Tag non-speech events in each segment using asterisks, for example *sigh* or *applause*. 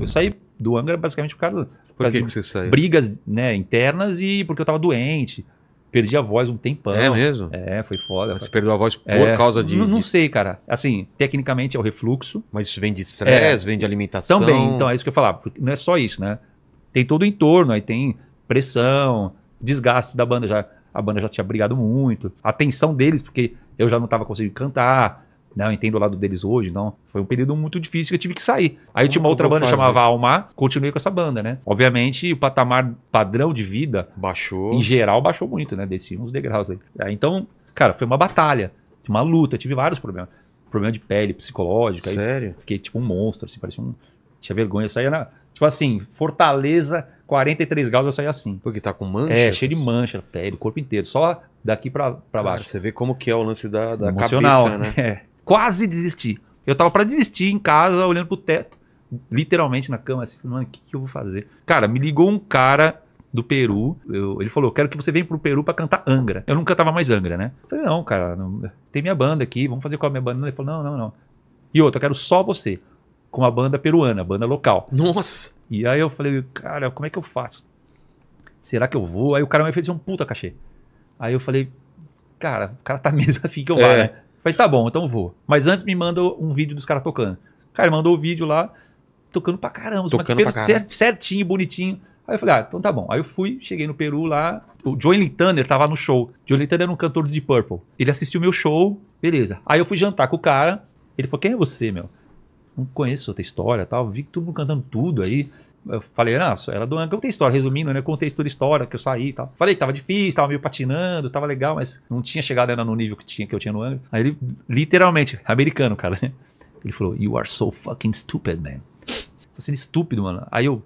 Eu saí do Angra basicamente por causa, por que de que brigas né, internas e porque eu tava doente. Perdi a voz um tempão. É mesmo? É, foi foda. Mas você perdeu a voz por é, causa de. Não, não sei, cara. Assim, tecnicamente é o refluxo. Mas isso vem de estresse, é, vem de alimentação. Também, então é isso que eu falava. Não é só isso, né? Tem todo o entorno, aí tem pressão, desgaste da banda. Já, a banda já tinha brigado muito. A tensão deles, porque eu já não tava conseguindo cantar né? Eu entendo o lado deles hoje, então foi um período muito difícil que eu tive que sair. Aí eu tinha uma outra banda chamava Almar, continuei com essa banda, né? Obviamente, o patamar padrão de vida. Baixou. Em geral, baixou muito, né? Desci uns degraus aí. Ah, então, cara, foi uma batalha, uma luta, tive vários problemas. Problema de pele psicológica. Sério? Fiquei tipo um monstro, assim, parecia um. Tinha vergonha, saía na. Tipo assim, Fortaleza, 43 graus, eu saía assim. Porque tá com mancha? É, cheio de mancha, pele, corpo inteiro, só daqui pra, pra Cara, baixo. Você vê como que é o lance da, da cabeça, né? *laughs* É quase desisti. Eu tava para desistir em casa, olhando pro teto, literalmente na cama, assim, mano, o que, que eu vou fazer? Cara, me ligou um cara do Peru. Eu, ele falou: eu quero que você venha pro Peru para cantar Angra. Eu nunca cantava mais Angra, né? Eu falei, não, cara, não, tem minha banda aqui, vamos fazer com a minha banda. Ele falou: não, não, não. E outra, eu quero só você, com a banda peruana, a banda local. Nossa! E aí eu falei, cara, como é que eu faço? Será que eu vou? Aí o cara me fez um puta cachê. Aí eu falei, cara, o cara tá mesmo afim *laughs* que eu vá, é. né? Falei, tá bom, então vou. Mas antes me manda um vídeo dos caras tocando. Cara, mandou o vídeo lá, tocando pra caramba. Tocando pra caramba. Certinho, bonitinho. Aí eu falei, ah, então tá bom. Aí eu fui, cheguei no Peru lá. O Joel Tanner tava no show. Joel Tanner era um cantor de Purple. Ele assistiu meu show, beleza. Aí eu fui jantar com o cara. Ele falou, quem é você, meu? Não conheço sua história tal. Vi que todo mundo cantando tudo aí eu falei, nossa, era do ano Eu contei história, resumindo, né? Eu contei toda a história que eu saí e tal. Falei que tava difícil, tava meio patinando, tava legal, mas não tinha chegado ainda no nível que, tinha, que eu tinha no ano Aí ele, literalmente, americano, cara, né? Ele falou, You are so fucking stupid, man. Você tá sendo estúpido, mano. Aí eu,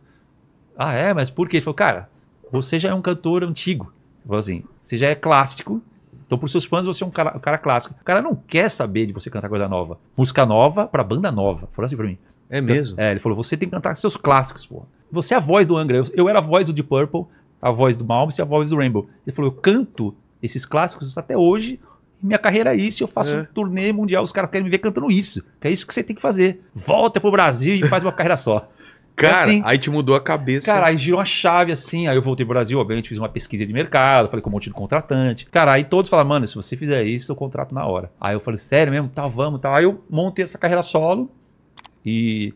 ah, é? Mas por quê? Ele falou, cara, você já é um cantor antigo. Ele falou assim, você já é clássico, então, pros seus fãs, você é um cara, um cara clássico. O cara não quer saber de você cantar coisa nova. Música nova pra banda nova. Falou assim pra mim. É mesmo? é, ele falou: você tem que cantar seus clássicos, pô. Você é a voz do Angra. Eu, eu era a voz do Deep Purple, a voz do Malmes e a voz do Rainbow. Ele falou: eu canto esses clássicos até hoje. Minha carreira é isso, eu faço é. um turnê mundial, os caras querem me ver cantando isso. Que é isso que você tem que fazer. Volta pro Brasil e faz uma *laughs* carreira só. Cara, assim, aí te mudou a cabeça. Cara, aí girou uma chave assim. Aí eu voltei pro Brasil, obviamente, fiz uma pesquisa de mercado, falei com um monte de contratante. Cara, aí todos falaram, mano, se você fizer isso, eu contrato na hora. Aí eu falei, sério mesmo? Tá, vamos, tá. Aí eu montei essa carreira solo e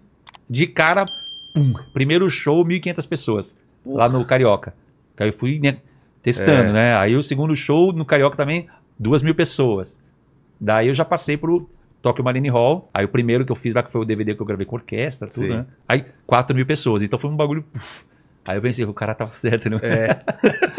de cara, pum, primeiro show, 1.500 pessoas Ufa. lá no Carioca. Aí eu fui né, testando, é. né? Aí o segundo show no Carioca também, 2 mil pessoas. Daí eu já passei pro Tóquio Marine Hall. Aí o primeiro que eu fiz lá, que foi o DVD que eu gravei com orquestra, tudo, Sim. né? Aí 4 mil pessoas. Então foi um bagulho. Puf. Aí eu pensei, o cara tava certo, né? É. *laughs*